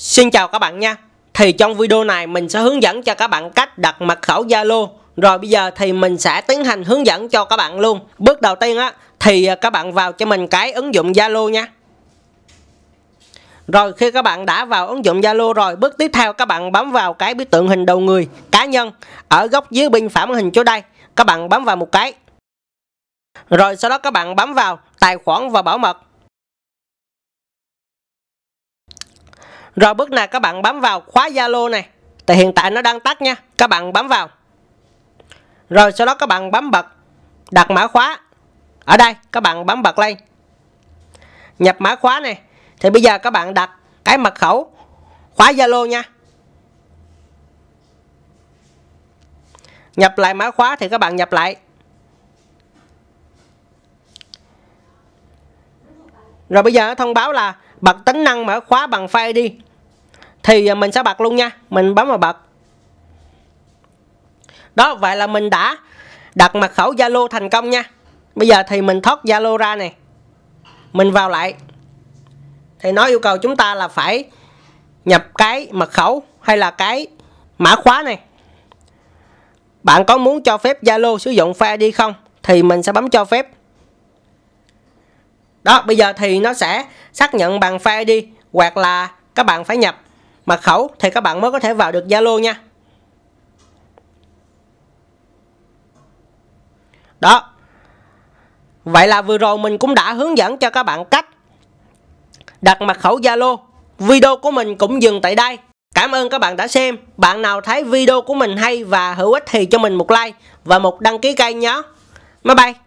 Xin chào các bạn nha Thì trong video này mình sẽ hướng dẫn cho các bạn cách đặt mật khẩu Zalo Rồi bây giờ thì mình sẽ tiến hành hướng dẫn cho các bạn luôn Bước đầu tiên á thì các bạn vào cho mình cái ứng dụng Zalo nha Rồi khi các bạn đã vào ứng dụng Zalo rồi Bước tiếp theo các bạn bấm vào cái biểu tượng hình đầu người cá nhân Ở góc dưới bên phải màn hình chỗ đây Các bạn bấm vào một cái Rồi sau đó các bạn bấm vào tài khoản và bảo mật Rồi bước này các bạn bấm vào khóa Zalo này. Tại hiện tại nó đang tắt nha. Các bạn bấm vào. Rồi sau đó các bạn bấm bật đặt mã khóa. Ở đây các bạn bấm bật lên. Nhập mã khóa này. Thì bây giờ các bạn đặt cái mật khẩu khóa Zalo nha. Nhập lại mã khóa thì các bạn nhập lại rồi bây giờ nó thông báo là bật tính năng mở khóa bằng file đi thì à, mình sẽ bật luôn nha mình bấm vào bật đó vậy là mình đã đặt mật khẩu Zalo thành công nha bây giờ thì mình thoát Zalo ra này mình vào lại thì nó yêu cầu chúng ta là phải nhập cái mật khẩu hay là cái mã khóa này bạn có muốn cho phép Zalo sử dụng Face đi không thì mình sẽ bấm cho phép đó bây giờ thì nó sẽ xác nhận bằng file đi hoặc là các bạn phải nhập mật khẩu thì các bạn mới có thể vào được Zalo nha đó vậy là vừa rồi mình cũng đã hướng dẫn cho các bạn cách đặt mật khẩu Zalo video của mình cũng dừng tại đây Cảm ơn các bạn đã xem. Bạn nào thấy video của mình hay và hữu ích thì cho mình một like và một đăng ký kênh nhé. Bye bye.